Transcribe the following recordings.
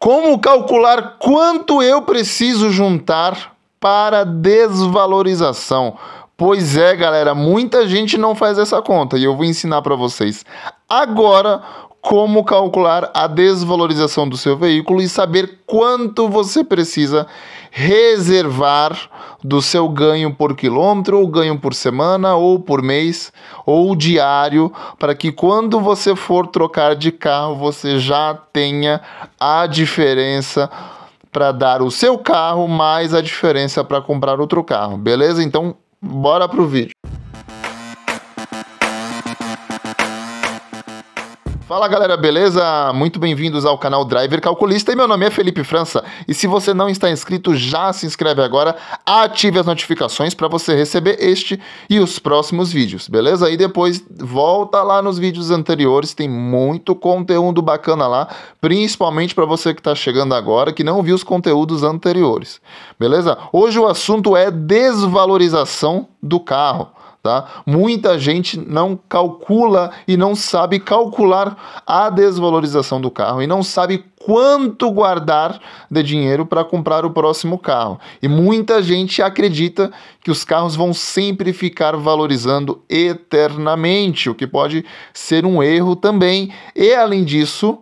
Como calcular quanto eu preciso juntar para desvalorização? Pois é, galera, muita gente não faz essa conta e eu vou ensinar para vocês agora como calcular a desvalorização do seu veículo e saber quanto você precisa reservar do seu ganho por quilômetro, ou ganho por semana, ou por mês, ou diário, para que quando você for trocar de carro você já tenha a diferença para dar o seu carro mais a diferença para comprar outro carro, beleza? Então Bora pro vídeo. Fala galera, beleza? Muito bem-vindos ao canal Driver Calculista e meu nome é Felipe França. E se você não está inscrito, já se inscreve agora, ative as notificações para você receber este e os próximos vídeos, beleza? E depois volta lá nos vídeos anteriores, tem muito conteúdo bacana lá, principalmente para você que está chegando agora que não viu os conteúdos anteriores, beleza? Hoje o assunto é desvalorização do carro. Tá? Muita gente não calcula e não sabe calcular a desvalorização do carro e não sabe quanto guardar de dinheiro para comprar o próximo carro. E muita gente acredita que os carros vão sempre ficar valorizando eternamente, o que pode ser um erro também. E além disso,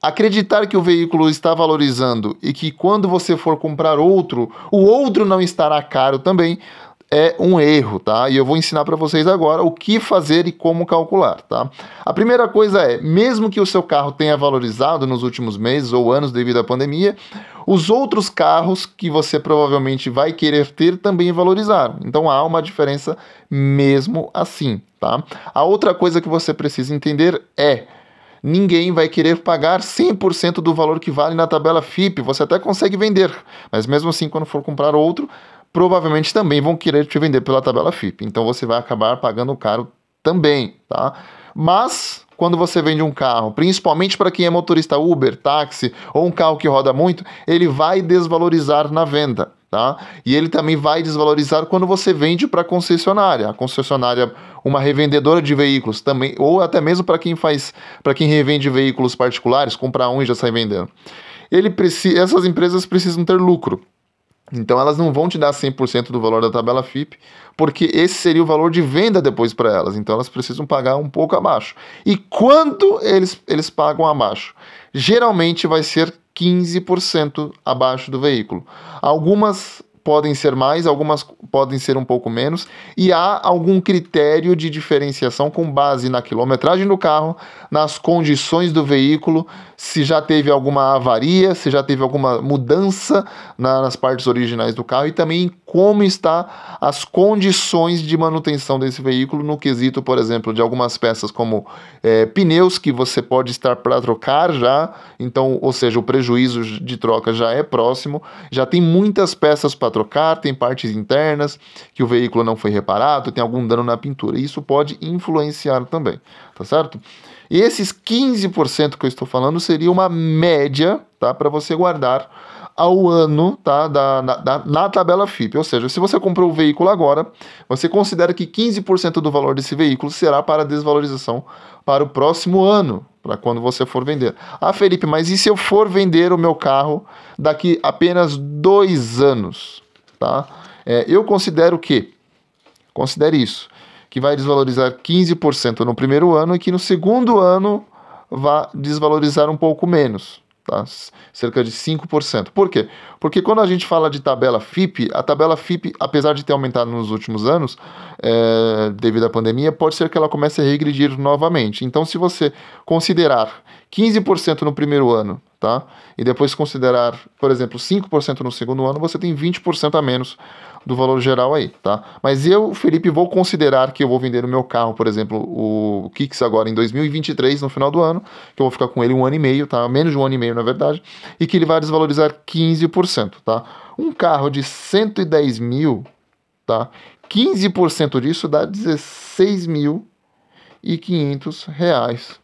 acreditar que o veículo está valorizando e que quando você for comprar outro, o outro não estará caro também, é um erro, tá? E eu vou ensinar para vocês agora o que fazer e como calcular, tá? A primeira coisa é, mesmo que o seu carro tenha valorizado nos últimos meses ou anos devido à pandemia, os outros carros que você provavelmente vai querer ter também valorizaram. Então há uma diferença mesmo assim, tá? A outra coisa que você precisa entender é ninguém vai querer pagar 100% do valor que vale na tabela FIP. Você até consegue vender, mas mesmo assim, quando for comprar outro, provavelmente também vão querer te vender pela tabela FIP. Então você vai acabar pagando caro também, tá? Mas quando você vende um carro, principalmente para quem é motorista Uber, táxi ou um carro que roda muito, ele vai desvalorizar na venda. Tá? E ele também vai desvalorizar quando você vende para concessionária. A concessionária, uma revendedora de veículos também, ou até mesmo para quem faz, para quem revende veículos particulares, comprar um e já sai vendendo. Ele precisa, essas empresas precisam ter lucro, então elas não vão te dar 100% do valor da tabela FIP, porque esse seria o valor de venda depois para elas. Então elas precisam pagar um pouco abaixo. E quanto eles, eles pagam abaixo? Geralmente vai ser 15% abaixo do veículo. Algumas podem ser mais, algumas podem ser um pouco menos, e há algum critério de diferenciação com base na quilometragem do carro, nas condições do veículo se já teve alguma avaria, se já teve alguma mudança na, nas partes originais do carro e também como está as condições de manutenção desse veículo no quesito, por exemplo, de algumas peças como é, pneus que você pode estar para trocar já, então, ou seja, o prejuízo de troca já é próximo, já tem muitas peças para trocar, tem partes internas que o veículo não foi reparado, tem algum dano na pintura, e isso pode influenciar também, tá certo? esses 15% que eu estou falando seria uma média tá, para você guardar ao ano tá, da, da, na tabela FIP. Ou seja, se você comprou o veículo agora, você considera que 15% do valor desse veículo será para desvalorização para o próximo ano, para quando você for vender. Ah, Felipe, mas e se eu for vender o meu carro daqui apenas dois anos? Tá? É, eu considero que, considere isso, que vai desvalorizar 15% no primeiro ano e que no segundo ano vai desvalorizar um pouco menos. Tá? cerca de 5%. Por quê? Porque quando a gente fala de tabela FIP, a tabela FIP, apesar de ter aumentado nos últimos anos, é, devido à pandemia, pode ser que ela comece a regredir novamente. Então, se você considerar 15% no primeiro ano, tá? E depois considerar, por exemplo, 5% no segundo ano, você tem 20% a menos do valor geral aí, tá? Mas eu, Felipe, vou considerar que eu vou vender o meu carro, por exemplo, o Kicks agora em 2023, no final do ano, que eu vou ficar com ele um ano e meio, tá? Menos de um ano e meio, na verdade, e que ele vai desvalorizar 15%, tá? Um carro de 110 mil, tá? 15% disso dá 16 mil e 500 reais,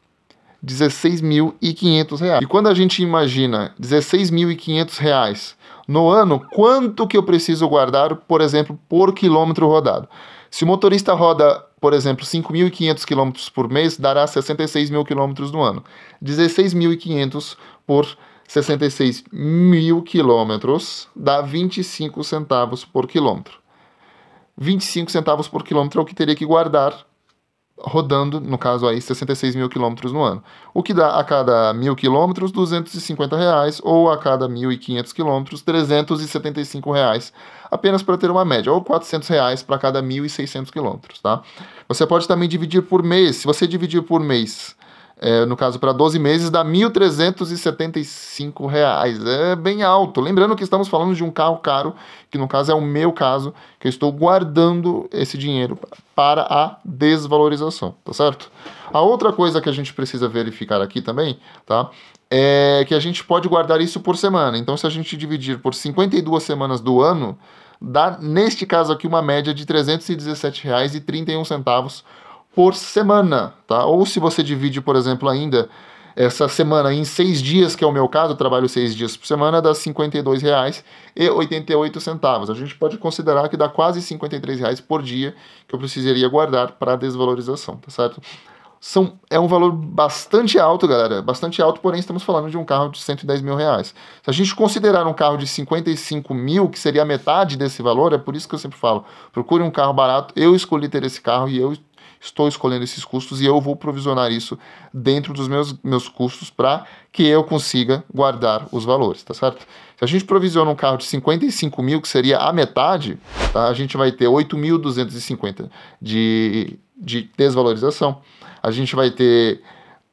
R$16.500. reais. E quando a gente imagina R$16.500 reais no ano, quanto que eu preciso guardar, por exemplo, por quilômetro rodado? Se o motorista roda, por exemplo, 5.500 quilômetros por mês, dará 66 mil quilômetros no ano. 16.500 por 66 mil quilômetros dá 25 centavos por quilômetro. 25 centavos por quilômetro é o que teria que guardar rodando, no caso aí, 66 mil quilômetros no ano. O que dá a cada mil quilômetros, 250 reais, ou a cada 1.500 quilômetros, 375 reais, apenas para ter uma média, ou 400 reais para cada 1.600 quilômetros, tá? Você pode também dividir por mês. Se você dividir por mês é, no caso para 12 meses, dá R$ 1.375. Reais. É bem alto. Lembrando que estamos falando de um carro caro, que no caso é o meu caso, que eu estou guardando esse dinheiro para a desvalorização, tá certo? A outra coisa que a gente precisa verificar aqui também, tá? É que a gente pode guardar isso por semana. Então, se a gente dividir por 52 semanas do ano, dá, neste caso aqui, uma média de R$ 317,31 por semana, tá? Ou se você divide, por exemplo, ainda essa semana em seis dias, que é o meu caso, eu trabalho seis dias por semana, dá R$ 52,88. A gente pode considerar que dá quase R$ reais por dia que eu precisaria guardar para desvalorização, tá certo? São, é um valor bastante alto, galera, bastante alto, porém estamos falando de um carro de 110 mil reais. Se a gente considerar um carro de 55 mil, que seria a metade desse valor, é por isso que eu sempre falo, procure um carro barato, eu escolhi ter esse carro e eu estou escolhendo esses custos e eu vou provisionar isso dentro dos meus, meus custos para que eu consiga guardar os valores, tá certo? Se a gente provisiona um carro de 55 mil, que seria a metade, tá? a gente vai ter 8.250 de, de desvalorização, a gente vai ter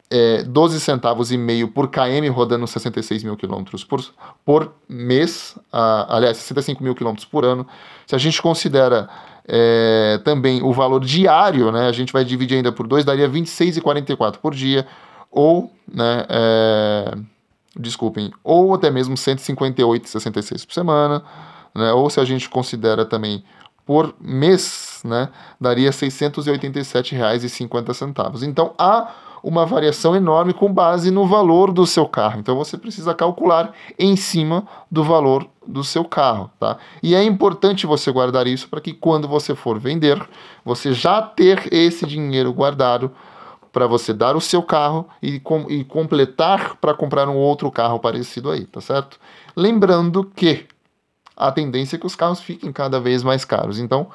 é, 12 centavos e meio por km rodando 66 mil quilômetros por, por mês, ah, aliás, 65 mil quilômetros por ano. Se a gente considera é, também o valor diário, né? A gente vai dividir ainda por 2, daria 26,44 por dia, ou, né? É, desculpem, ou até mesmo 158,66 por semana, né? Ou se a gente considera também por mês, né? Daria R$ 687,50. Então, há uma variação enorme com base no valor do seu carro. Então você precisa calcular em cima do valor do seu carro, tá? E é importante você guardar isso para que quando você for vender, você já ter esse dinheiro guardado para você dar o seu carro e, com, e completar para comprar um outro carro parecido aí, tá certo? Lembrando que a tendência é que os carros fiquem cada vez mais caros. Então,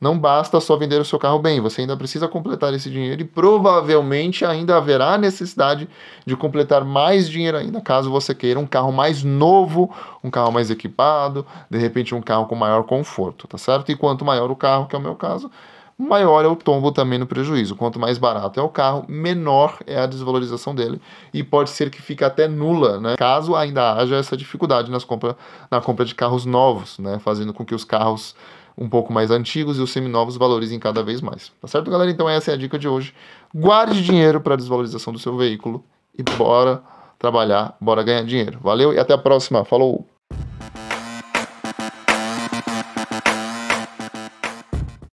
não basta só vender o seu carro bem, você ainda precisa completar esse dinheiro e provavelmente ainda haverá necessidade de completar mais dinheiro ainda, caso você queira um carro mais novo, um carro mais equipado, de repente um carro com maior conforto, tá certo? E quanto maior o carro, que é o meu caso, maior é o tombo também no prejuízo. Quanto mais barato é o carro, menor é a desvalorização dele e pode ser que fique até nula, né? Caso ainda haja essa dificuldade nas compra, na compra de carros novos, né? Fazendo com que os carros um pouco mais antigos e os seminovos valorizem cada vez mais. Tá certo, galera? Então essa é a dica de hoje. Guarde dinheiro para a desvalorização do seu veículo e bora trabalhar, bora ganhar dinheiro. Valeu e até a próxima. Falou!